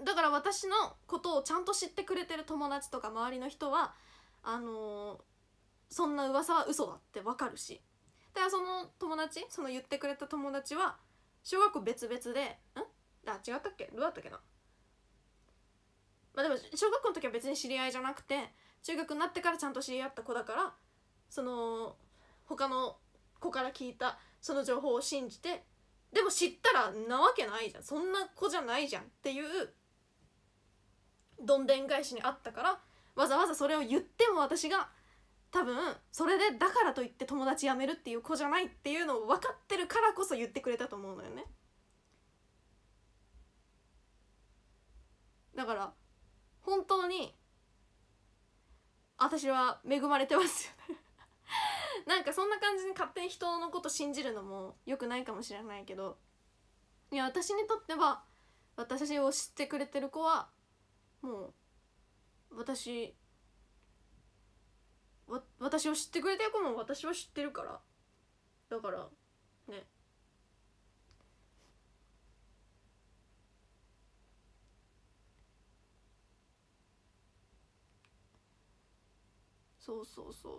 A: だから私のことをちゃんと知ってくれてる友達とか周りの人はあのー、そんな噂は嘘だってわかるしだからその友達その言ってくれた友達は小学校別々でんあ違ったっけどうだったっけなまあでも小学校の時は別に知り合いじゃなくて中学になってからちゃんと知り合った子だからその他の子から聞いたその情報を信じてでも知ったらなわけないじゃんそんな子じゃないじゃんっていうどんでん返しにあったからわざわざそれを言っても私が多分それでだからといって友達辞めるっていう子じゃないっていうのを分かってるからこそ言ってくれたと思うのよねだから本当に私は恵まれてますよね [LAUGHS] なんかそんな感じに勝手に人のこと信じるのも良くないかもしれないけどいや私にとっては私を知ってくれてる子はもう私私を知ってくれてる子も私は知ってるからだからねそうそうそう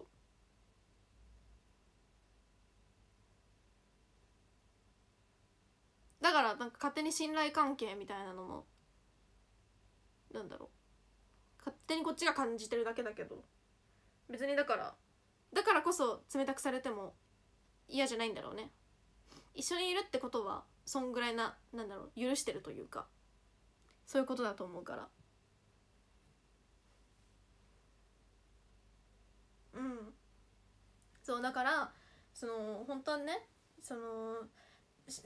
A: だからなんか勝手に信頼関係みたいなのもなんだろう勝手にこっちが感じてるだけだけど別にだからだからこそ冷たくされても嫌じゃないんだろうね一緒にいるってことはそんぐらいななんだろう許してるというかそういうことだと思うから。そうだからその本当はねその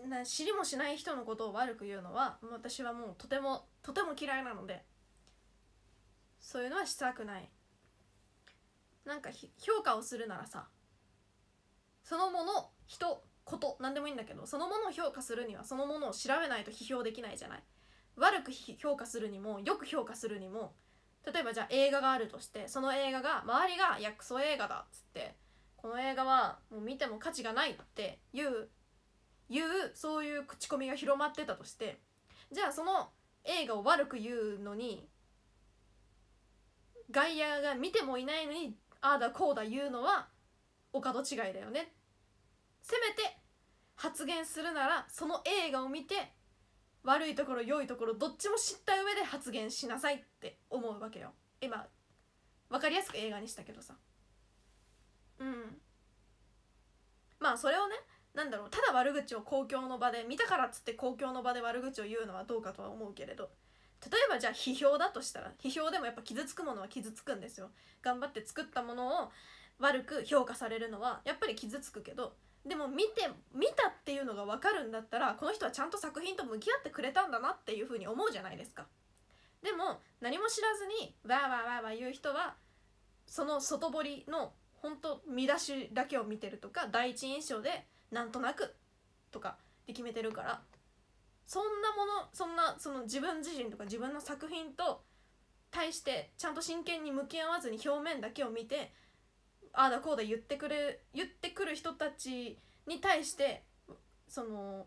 A: な知りもしない人のことを悪く言うのは私はもうとてもとても嫌いなのでそういうのはしたくないなんか評価をするならさそのもの人こと何でもいいんだけどそのものを評価するにはそのものを調べないと批評できないじゃない悪く評価するにもよく評価するにも例えばじゃあ映画があるとしてその映画が周りが「いやクソ映画だ」っつってこの映画はもう見ても価値がないっていういうそういう口コミが広まってたとしてじゃあその映画を悪く言うのに外野が見てもいないのにああだこうだ言うのはお門違いだよねせめて発言するならその映画を見て悪いところ良いところどっちも知った上で発言しなさいって思うわけよ今分かりやすく映画にしたけどさうんまあそれをねなんだろうただ悪口を公共の場で見たからっつって公共の場で悪口を言うのはどうかとは思うけれど例えばじゃあ批評だとしたら批評でもやっぱ傷つくものは傷つくんですよ頑張って作ったものを悪く評価されるのはやっぱり傷つくけどでも見て見たっていうのが分かるんだったらこの人はちゃんと作品と向き合ってくれたんだなっていうふうに思うじゃないですかでも何も知らずにわーわーわーわー言う人はその外堀の本当見出しだけを見てるとか第一印象でなんとなくとかで決めてるからそんなものそんなその自分自身とか自分の作品と対してちゃんと真剣に向き合わずに表面だけを見てああだこうだ言ってくれ言ってくる人たちに対してその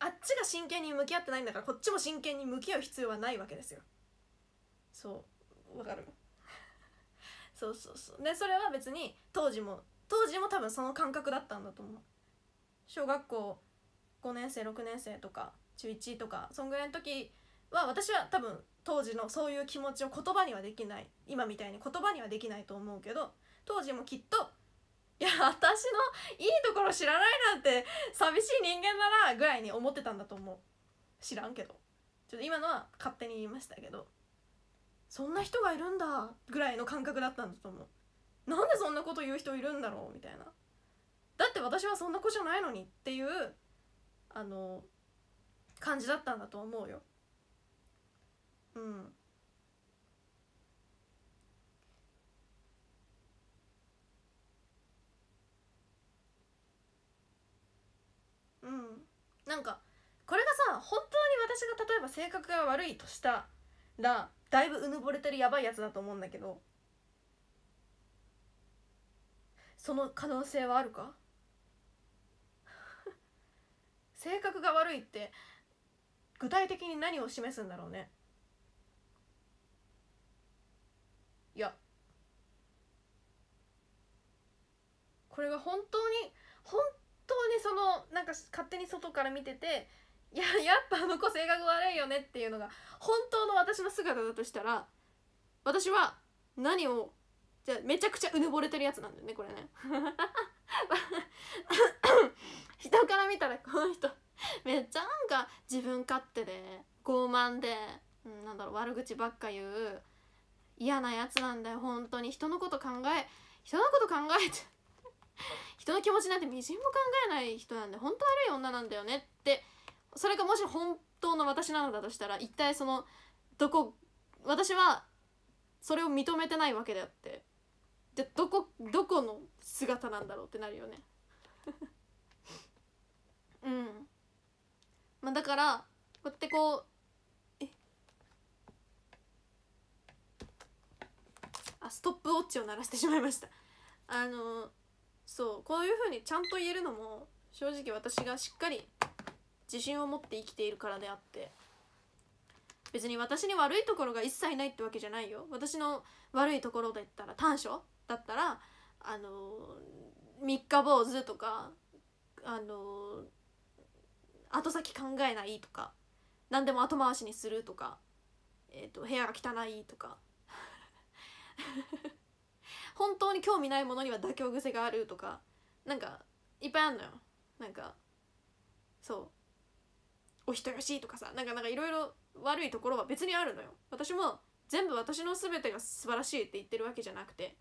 A: あっちが真剣に向き合ってないんだからこっちも真剣に向き合う必要はないわけですよそうわかるそうそうそうでそれは別に当時も当時も多分その感覚だったんだと思う小学校5年生6年生とか中1とかそんぐらいの時は私は多分当時のそういう気持ちを言葉にはできない今みたいに言葉にはできないと思うけど当時もきっといや私のいいところ知らないなんて寂しい人間だなぐらいに思ってたんだと思う知らんけどちょっと今のは勝手に言いましたけどそんな人がいるんだぐらいの感覚だったんだと思うなんでそんなこと言う人いるんだろうみたいなだって私はそんな子じゃないのにっていうあの感じだったんだと思うようんうんなんかこれがさ本当に私が例えば性格が悪いとしただだいぶうぬぼれてるやばいやつだと思うんだけどその可能性はあるか [LAUGHS] 性格が悪いって具体的に何を示すんだろうねいやこれが本当に本当にそのなんか勝手に外から見てていややっぱあの子性格悪いよねっていうのが本当の私の姿だとしたら私は何をじゃめちゃくちゃうぬぼれてるやつなんだよねこれね [LAUGHS] 人から見たらこの人めっちゃなんか自分勝手で傲慢で、うん、なんだろう悪口ばっか言う嫌なやつなんだよ本当に人のこと考え人のこと考えて人の気持ちなんてみじんも考えない人なんで本当悪い女なんだよねってそれがもし本当の私なのだとしたら一体そのどこ私はそれを認めてないわけであってじゃどこどこの姿なんだろうってなるよね [LAUGHS] うんまあだからこうやってこうあストップウォッチを鳴らしてしまいましたあのそうこういうふうにちゃんと言えるのも正直私がしっかり自信を持って生きているからであって別に私に悪いところが一切ないってわけじゃないよ私の悪いところだったら短所だったらあの三日坊主とかあの後先考えないとか何でも後回しにするとか、えーと、と部屋が汚いとか [LAUGHS] 本当に興味ないものには妥協癖があるとかなんかいっぱいあんのよなんかそうお人よしとかさなんかなんかいろいろ悪いところは別にあるのよ私も全部私の全てが素晴らしいって言ってるわけじゃなくて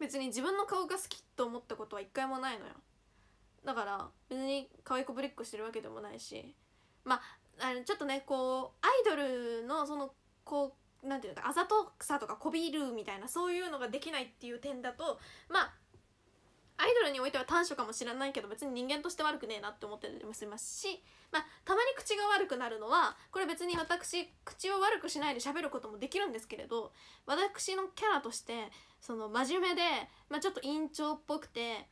A: 別に自分の顔が好きと思ったことは一回もないのよだから別に可愛い子ぶりっこしてるわけでもないしまああのちょっとねこうアイドルのそのこうなんていうかあざとさとかこびるみたいなそういうのができないっていう点だとまあアイドルにおいては短所かもしれないけど別に人間として悪くねえなって思ってもしますし、まあ、たまに口が悪くなるのはこれ別に私口を悪くしないで喋ることもできるんですけれど私のキャラとしてその真面目で、まあ、ちょっと院長っぽくて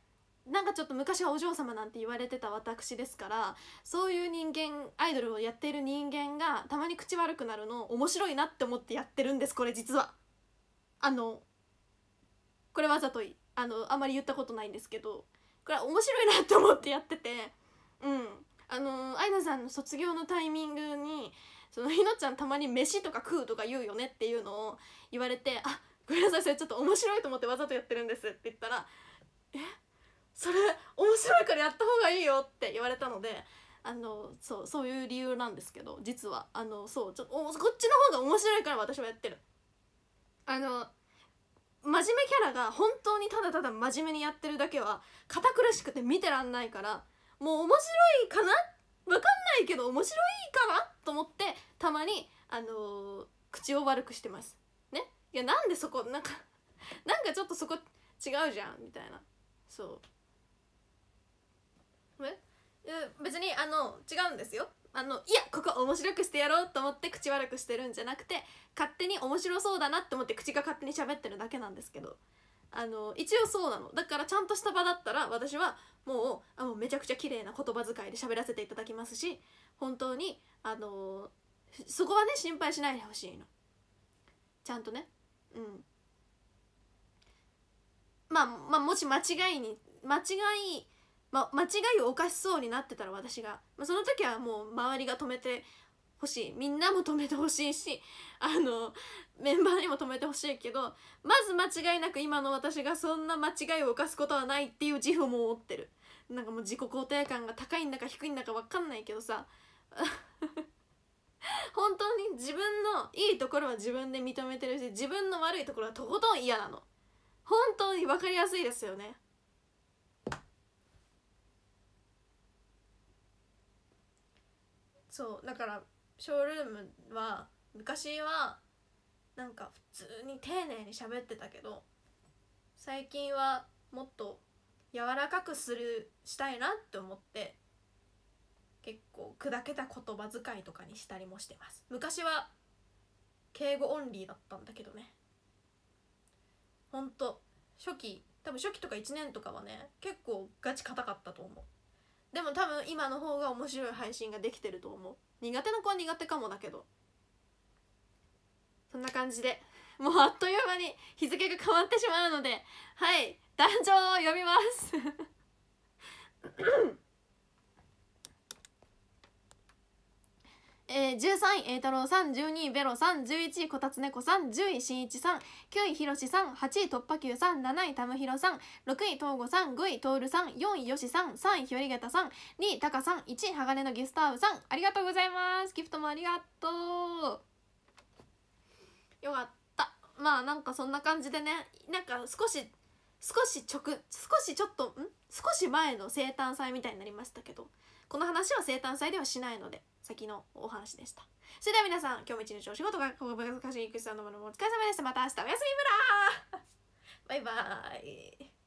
A: なんかちょっと昔はお嬢様なんて言われてた私ですからそういう人間アイドルをやっている人間がたまに口悪くなるの面白いなって思ってやってるんですこれ実は。あのこれわざといあのあまり言ったことないんですけどこれは面白いなと思ってやっててうんあのアイナさんの卒業のタイミングにそのひのちゃんたまに飯とか食うとか言うよねっていうのを言われて「あごめんなさいそれちょっと面白いと思ってわざとやってるんです」って言ったら「えそれ面白いからやった方がいいよ」って言われたので。あのそうそういう理由なんですけど実はあのそうちょこっちの方が面白いから私はやってるあの真面目キャラが本当にただただ真面目にやってるだけは堅苦しくて見てらんないからもう面白いかなわかんないけど面白いかなと思ってたまに、あのー、口を悪くしてます。ねいやなんでそこなんかなんかちょっとそこ違うじゃんみたいなそう。え別にあの違うんですよあのいやここ面白くしてやろうと思って口悪くしてるんじゃなくて勝手に面白そうだなって思って口が勝手に喋ってるだけなんですけどあの一応そうなのだからちゃんとした場だったら私はもうあもうめちゃくちゃ綺麗な言葉遣いで喋らせていただきますし本当にあのそこはね心配しないでほしいのちゃんとねうんまあまあもし間違いに間違いま、間違いを犯しそうになってたら私が、まその時はもう周りが止めてほしいみんなも止めてほしいし [LAUGHS] あのメンバーにも止めてほしいけどまず間違いなく今の私がそんな間違いを犯すことはないっていう自負も持ってるなんかもう自己肯定感が高いんだか低いんだか分かんないけどさ [LAUGHS] 本当に自分のいいところは自分で認めてるし自分の悪いところはとことん嫌なの本当に分かりやすいですよねそうだからショールームは昔はなんか普通に丁寧に喋ってたけど最近はもっと柔らかくするしたいなって思って結構砕けた言葉遣いとかにしたりもしてます昔は敬語オンリーだったんだけどねほんと初期多分初期とか1年とかはね結構ガチ硬かったと思うでも多分今の方が面白い配信ができてると思う苦手な子は苦手かもだけどそんな感じでもうあっという間に日付が変わってしまうのではい壇上を読みます [LAUGHS] えー、13位、栄太郎さん、12位、ベロさん、11位、こたつ猫さん、10位、しんいちさん、9位、ひろしさん、8位、突破球さん、7位、たむひろさん、6位、とうごさん、5位、とおるさん、4位、よしさん、3位、ひよりげたさん、2位、たかさん、1位、鋼のギスターブさん、ありがとうございます。ギフトもありがとう。よかった。まあ、なんかそんな感じでね、なんか少し、少し直、少しちょっと、ん少し前の生誕祭みたいになりましたけど。この話は生誕祭ではしないので先のお話でしたそれでは皆さん今日も一日お仕事が難しい育児さんのものもお疲れ様でしたまた明日おやすみブラ [LAUGHS] バイバーイ